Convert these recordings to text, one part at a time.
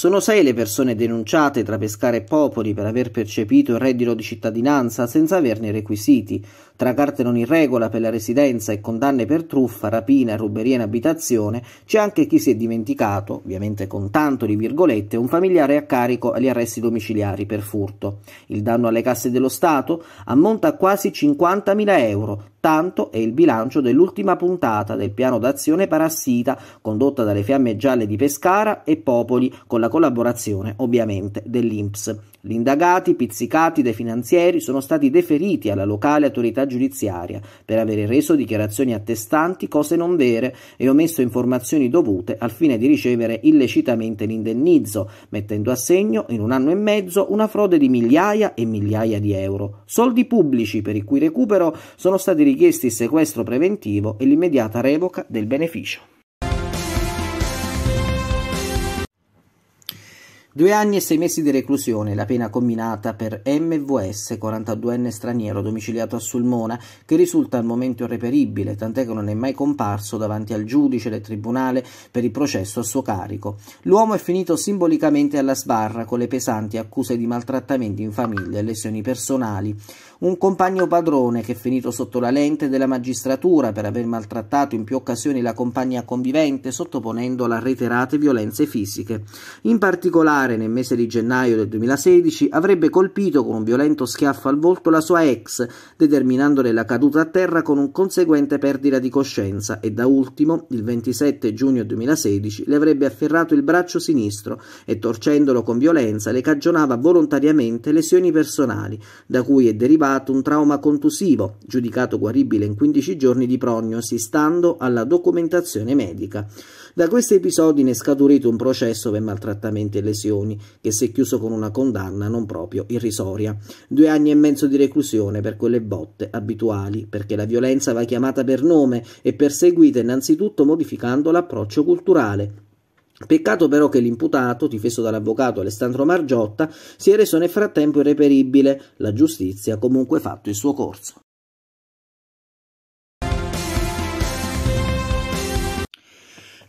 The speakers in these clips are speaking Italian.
Sono sei le persone denunciate tra Pescara e Popoli per aver percepito il reddito di cittadinanza senza averne requisiti, tra carte non in regola per la residenza e condanne per truffa, rapina, e ruberia in abitazione, c'è anche chi si è dimenticato, ovviamente con tanto di virgolette, un familiare a carico agli arresti domiciliari per furto. Il danno alle casse dello Stato ammonta a quasi 50.000 euro, tanto è il bilancio dell'ultima puntata del piano d'azione parassita condotta dalle fiamme gialle di Pescara e Popoli con la collaborazione, ovviamente, dell'INPS. Gli indagati, pizzicati dai finanzieri, sono stati deferiti alla locale autorità giudiziaria per avere reso dichiarazioni attestanti cose non vere e omesso informazioni dovute al fine di ricevere illecitamente l'indennizzo, mettendo a segno in un anno e mezzo una frode di migliaia e migliaia di euro. Soldi pubblici per il cui recupero sono stati richiesti il sequestro preventivo e l'immediata revoca del beneficio. Due anni e sei mesi di reclusione, la pena combinata per MVS, 42enne straniero domiciliato a Sulmona, che risulta al momento irreperibile, tant'è che non è mai comparso davanti al giudice del tribunale per il processo a suo carico. L'uomo è finito simbolicamente alla sbarra con le pesanti accuse di maltrattamenti in famiglia e lesioni personali un compagno padrone che è finito sotto la lente della magistratura per aver maltrattato in più occasioni la compagna convivente sottoponendola a reiterate violenze fisiche. In particolare nel mese di gennaio del 2016 avrebbe colpito con un violento schiaffo al volto la sua ex, determinandole la caduta a terra con un conseguente perdita di coscienza e da ultimo, il 27 giugno 2016, le avrebbe afferrato il braccio sinistro e torcendolo con violenza le cagionava volontariamente lesioni personali, da cui è derivato causato un trauma contusivo, giudicato guaribile in 15 giorni di prognosi, stando alla documentazione medica. Da questi episodi ne è scaturito un processo per maltrattamenti e lesioni, che si è chiuso con una condanna non proprio irrisoria. Due anni e mezzo di reclusione per quelle botte abituali, perché la violenza va chiamata per nome e perseguita innanzitutto modificando l'approccio culturale, Peccato però che l'imputato, difeso dall'avvocato Alessandro Margiotta, si è reso nel frattempo irreperibile. La giustizia ha comunque fatto il suo corso.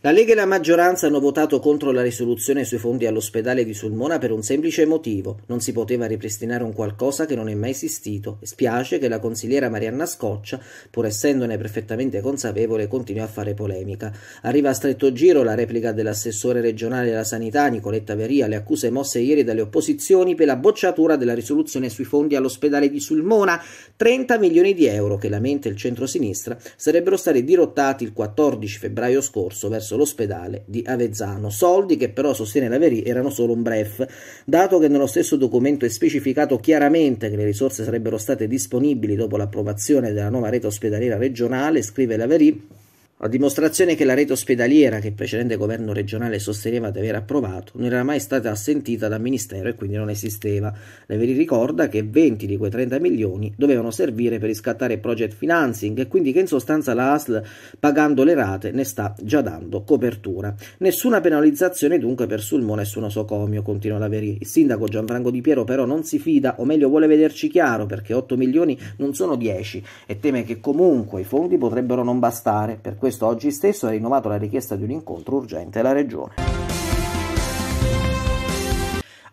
La Lega e la maggioranza hanno votato contro la risoluzione sui fondi all'ospedale di Sulmona per un semplice motivo. Non si poteva ripristinare un qualcosa che non è mai esistito. spiace che la consigliera Marianna Scoccia, pur essendone perfettamente consapevole, continui a fare polemica. Arriva a stretto giro la replica dell'assessore regionale della sanità, Nicoletta Veria, le accuse mosse ieri dalle opposizioni per la bocciatura della risoluzione sui fondi all'ospedale di Sulmona. 30 milioni di euro, che lamenta il centro-sinistra, sarebbero stati dirottati il 14 febbraio scorso verso presso l'ospedale di Avezzano, soldi che però, sostiene la Verì, erano solo un bref, dato che nello stesso documento è specificato chiaramente che le risorse sarebbero state disponibili dopo l'approvazione della nuova rete ospedaliera regionale, scrive la Verì, a dimostrazione che la rete ospedaliera che il precedente governo regionale sosteneva di aver approvato non era mai stata assentita dal Ministero e quindi non esisteva. Leveri ricorda che 20 di quei 30 milioni dovevano servire per riscattare project financing e quindi che in sostanza la ASL, pagando le rate, ne sta già dando copertura. Nessuna penalizzazione dunque per Sulmone e su nosocomio, continua Laveri. Il sindaco Gianfranco Di Piero però non si fida, o meglio vuole vederci chiaro, perché 8 milioni non sono 10 e teme che comunque i fondi potrebbero non bastare. Per questo questo oggi stesso ha rinnovato la richiesta di un incontro urgente alla Regione.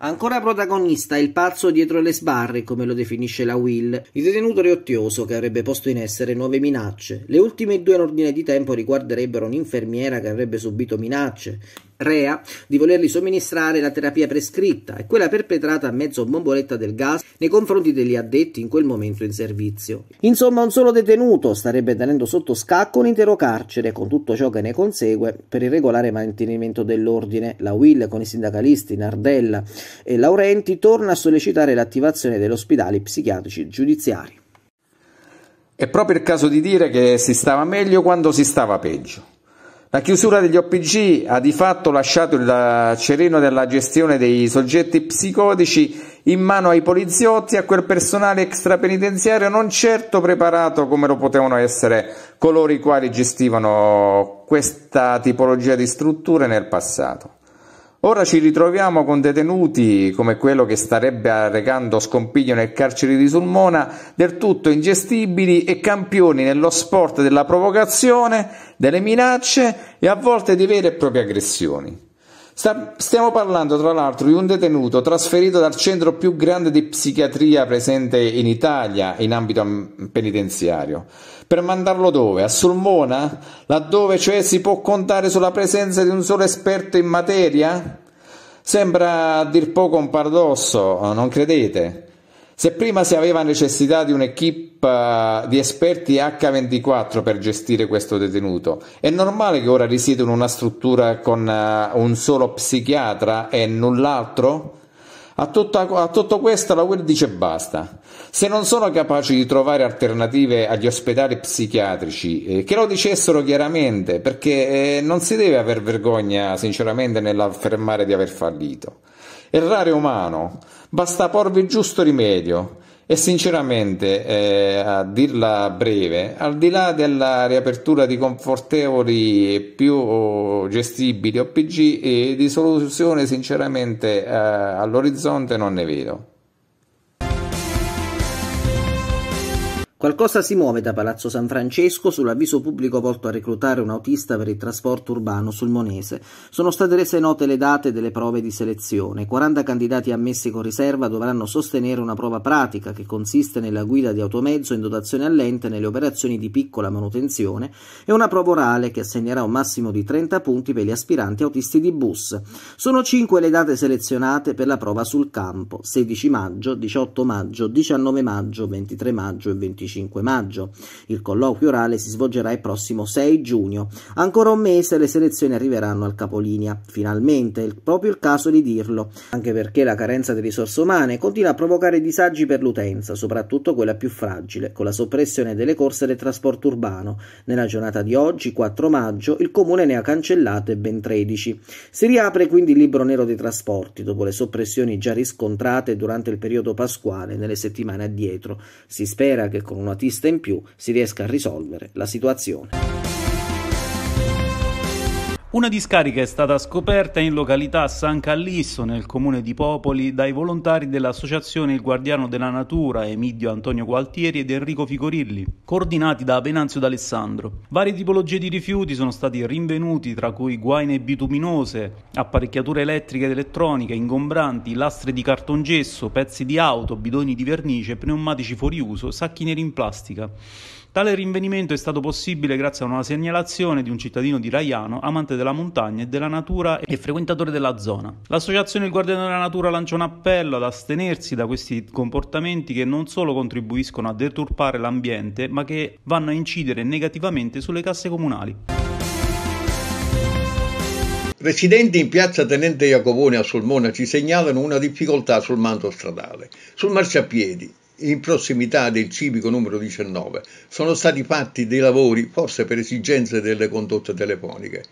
Ancora protagonista il pazzo dietro le sbarre, come lo definisce la Will, il detenuto riottioso che avrebbe posto in essere nuove minacce. Le ultime due in ordine di tempo riguarderebbero un'infermiera che avrebbe subito minacce, rea di volergli somministrare la terapia prescritta e quella perpetrata a mezzo bomboletta del gas nei confronti degli addetti in quel momento in servizio. Insomma, un solo detenuto starebbe tenendo sotto scacco un intero carcere con tutto ciò che ne consegue per il regolare mantenimento dell'ordine. La Will con i sindacalisti Nardella e Laurenti torna a sollecitare l'attivazione degli ospedali psichiatrici giudiziari. È proprio il caso di dire che si stava meglio quando si stava peggio. La chiusura degli OPG ha di fatto lasciato il cerino della gestione dei soggetti psicotici in mano ai poliziotti e a quel personale extrapenitenziario non certo preparato come lo potevano essere coloro i quali gestivano questa tipologia di strutture nel passato. Ora ci ritroviamo con detenuti come quello che starebbe arrecando scompiglio nel carcere di Sulmona, del tutto ingestibili e campioni nello sport della provocazione, delle minacce e a volte di vere e proprie aggressioni stiamo parlando tra l'altro di un detenuto trasferito dal centro più grande di psichiatria presente in Italia in ambito mm, penitenziario. Per mandarlo dove? A Sulmona? Laddove cioè si può contare sulla presenza di un solo esperto in materia? Sembra a dir poco un paradosso, eh, non credete? Se prima si aveva necessità di un'equipe eh, di esperti H24 per gestire questo detenuto, è normale che ora risieda in una struttura con eh, un solo psichiatra e null'altro? A tutto, a tutto questo la UEL dice basta. Se non sono capaci di trovare alternative agli ospedali psichiatrici, eh, che lo dicessero chiaramente, perché eh, non si deve aver vergogna, sinceramente, nell'affermare di aver fallito. Errare umano, basta porvi il giusto rimedio. E sinceramente, eh, a dirla breve, al di là della riapertura di confortevoli e più oh, gestibili OPG, eh, di soluzione sinceramente eh, all'orizzonte non ne vedo. Qualcosa si muove da Palazzo San Francesco sull'avviso pubblico volto a reclutare un autista per il trasporto urbano sul Monese. Sono state rese note le date delle prove di selezione. 40 candidati ammessi con riserva dovranno sostenere una prova pratica che consiste nella guida di automezzo in dotazione all'ente nelle operazioni di piccola manutenzione e una prova orale che assegnerà un massimo di 30 punti per gli aspiranti autisti di bus. Sono 5 le date selezionate per la prova sul campo: 16 maggio, 18 maggio, 19 maggio, 23 maggio e 25 25 maggio. Il colloquio orale si svolgerà il prossimo 6 giugno. Ancora un mese le selezioni arriveranno al capolinea. Finalmente, è proprio il caso di dirlo, anche perché la carenza di risorse umane continua a provocare disagi per l'utenza, soprattutto quella più fragile, con la soppressione delle corse del trasporto urbano. Nella giornata di oggi, 4 maggio, il comune ne ha cancellate ben 13. Si riapre quindi il libro nero dei trasporti, dopo le soppressioni già riscontrate durante il periodo pasquale nelle settimane addietro. Si spera che con con un autista in più si riesca a risolvere la situazione. Una discarica è stata scoperta in località San Callisso, nel comune di Popoli, dai volontari dell'associazione Il Guardiano della Natura, Emidio Antonio Gualtieri ed Enrico Ficorilli, coordinati da Venanzio d'Alessandro. Varie tipologie di rifiuti sono stati rinvenuti, tra cui guaine bituminose, apparecchiature elettriche ed elettroniche, ingombranti, lastre di cartongesso, pezzi di auto, bidoni di vernice, pneumatici fuori uso, sacchi neri in plastica. Tale rinvenimento è stato possibile grazie a una segnalazione di un cittadino di Raiano, amante della montagna e della natura e frequentatore della zona. L'associazione Il Guardiano della Natura lancia un appello ad astenersi da questi comportamenti che non solo contribuiscono a deturpare l'ambiente, ma che vanno a incidere negativamente sulle casse comunali. Residenti in piazza Tenente Iacovone a Solmona ci segnalano una difficoltà sul manto stradale, sul marciapiedi, in prossimità del civico numero 19. Sono stati fatti dei lavori, forse per esigenze delle condotte telefoniche,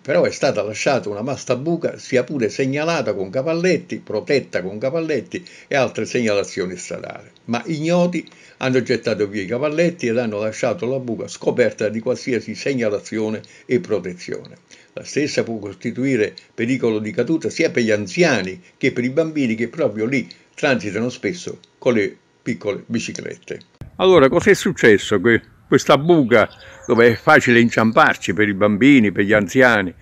però è stata lasciata una vasta buca, sia pure segnalata con cavalletti, protetta con cavalletti e altre segnalazioni stradali. Ma ignoti hanno gettato via i cavalletti ed hanno lasciato la buca scoperta di qualsiasi segnalazione e protezione. La stessa può costituire pericolo di caduta sia per gli anziani che per i bambini che proprio lì transitano spesso con le piccole biciclette. Allora, cos'è successo? Que questa buca dove è facile inciamparci per i bambini, per gli anziani,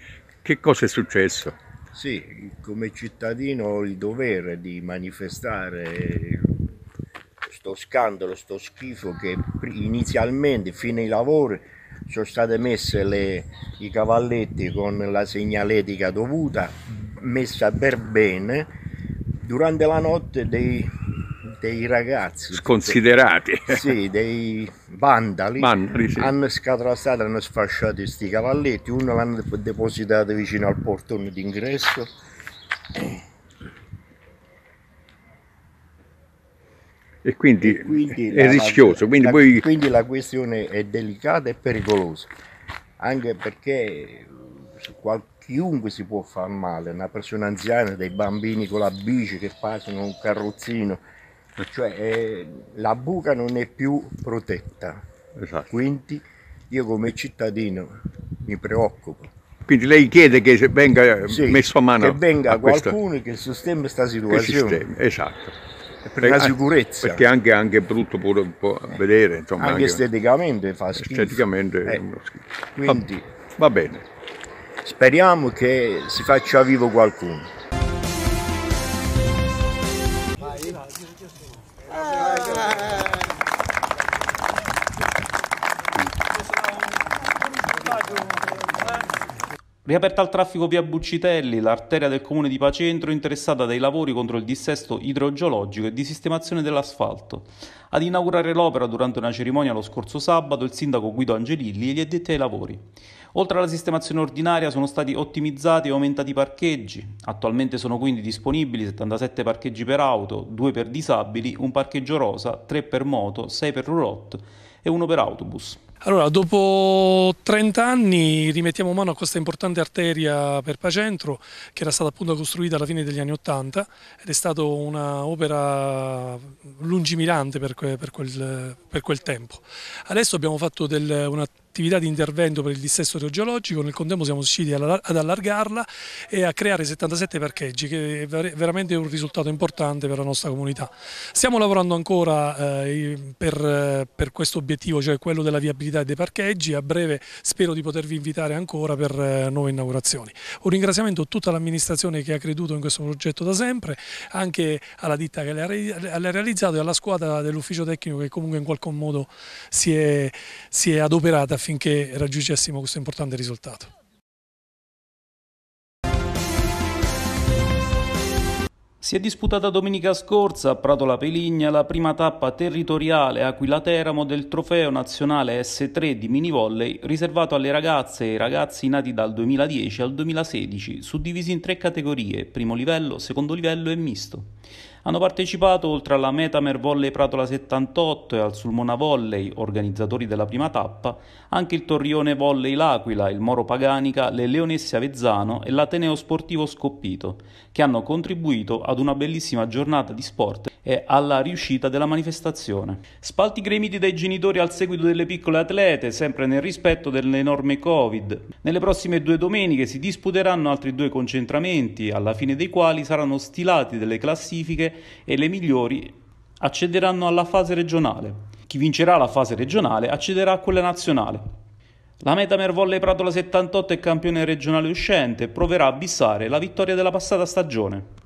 che cosa è successo? Sì, come cittadino ho il dovere di manifestare questo scandalo, sto schifo che inizialmente, fino ai lavori, sono state messe le, i cavalletti con la segnaletica dovuta, messa per bene, durante la notte dei dei ragazzi sconsiderati sì, dei vandali Mandali, sì. hanno scatrastato hanno sfasciato questi cavalletti uno l'hanno depositato vicino al portone d'ingresso e quindi, e quindi è la, rischioso quindi, la, poi... quindi la questione è delicata e pericolosa anche perché chiunque si può far male, una persona anziana, dei bambini con la bici che passano un carrozzino, cioè eh, la buca non è più protetta, esatto. quindi io come cittadino mi preoccupo. Quindi lei chiede che venga sì, messo a mano che venga qualcuno questo... che sistema questa situazione. Sistema, esatto. Per la sicurezza. Perché anche, anche è brutto pure un vedere. Insomma, anche, anche, esteticamente fa schifo. Esteticamente eh, schifo. Quindi, va, va bene. Speriamo che si faccia vivo qualcuno. Riaperta al traffico via Buccitelli, l'arteria del comune di Pacentro interessata dai lavori contro il dissesto idrogeologico e di sistemazione dell'asfalto. Ad inaugurare l'opera durante una cerimonia lo scorso sabato il sindaco Guido Angelilli e gli addetti ai lavori. Oltre alla sistemazione ordinaria sono stati ottimizzati e aumentati i parcheggi. Attualmente sono quindi disponibili 77 parcheggi per auto, 2 per disabili, un parcheggio rosa, 3 per moto, 6 per roulotte e 1 per autobus. Allora, dopo 30 anni rimettiamo mano a questa importante arteria per Pacentro che era stata appunto costruita alla fine degli anni 80 ed è stata un'opera lungimirante per, quel, per quel tempo. Adesso abbiamo fatto del, una attività di intervento per il dissesto idrogeologico, nel contempo siamo riusciti ad allargarla e a creare 77 parcheggi che è veramente un risultato importante per la nostra comunità. Stiamo lavorando ancora eh, per, questo obiettivo, cioè quello della viabilità dei parcheggi, a breve spero di potervi invitare ancora per eh, nuove inaugurazioni. Un ringraziamento a tutta l'amministrazione che ha creduto in questo progetto da sempre, anche alla ditta che l'ha realizzato e alla squadra dell'ufficio tecnico che comunque in qualche modo si è, si è adoperata affinché raggiungessimo questo importante risultato. Si è disputata domenica scorsa a Prato La Peligna la prima tappa territoriale Aquila-Teramo del trofeo nazionale S3 di minivolley riservato alle ragazze e ragazzi nati dal 2010 al 2016, suddivisi in tre categorie, primo livello, secondo livello e misto. Hanno partecipato oltre alla Metamer Volley Pratola 78 e al Sulmona Volley, organizzatori della prima tappa, anche il Torrione Volley L'Aquila, il Moro Paganica, le Leonesse Avezzano e l'Ateneo Sportivo Scoppito, che hanno contribuito ad una bellissima giornata di sport e alla riuscita della manifestazione. Spalti gremiti dai genitori al seguito delle piccole atlete, sempre nel rispetto delle norme Covid. Nelle prossime due domeniche si disputeranno altri due concentramenti, alla fine dei quali saranno stilati delle classifiche e le migliori accederanno alla fase regionale. Chi vincerà la fase regionale accederà a quella nazionale. La meta Mervolle Pratola 78 è campione regionale uscente e proverà a bissare la vittoria della passata stagione.